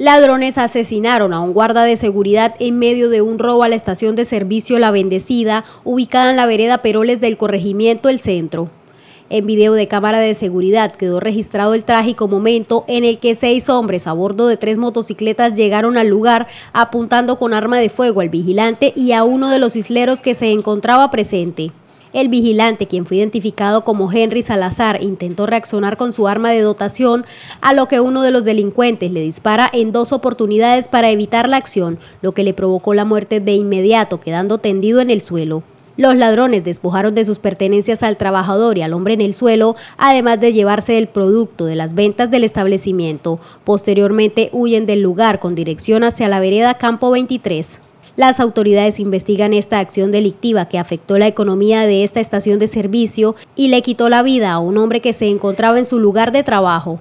Ladrones asesinaron a un guarda de seguridad en medio de un robo a la estación de servicio La Bendecida, ubicada en la vereda Peroles del corregimiento El Centro. En video de cámara de seguridad quedó registrado el trágico momento en el que seis hombres a bordo de tres motocicletas llegaron al lugar apuntando con arma de fuego al vigilante y a uno de los isleros que se encontraba presente. El vigilante, quien fue identificado como Henry Salazar, intentó reaccionar con su arma de dotación, a lo que uno de los delincuentes le dispara en dos oportunidades para evitar la acción, lo que le provocó la muerte de inmediato, quedando tendido en el suelo. Los ladrones despojaron de sus pertenencias al trabajador y al hombre en el suelo, además de llevarse el producto de las ventas del establecimiento. Posteriormente huyen del lugar con dirección hacia la vereda Campo 23. Las autoridades investigan esta acción delictiva que afectó la economía de esta estación de servicio y le quitó la vida a un hombre que se encontraba en su lugar de trabajo.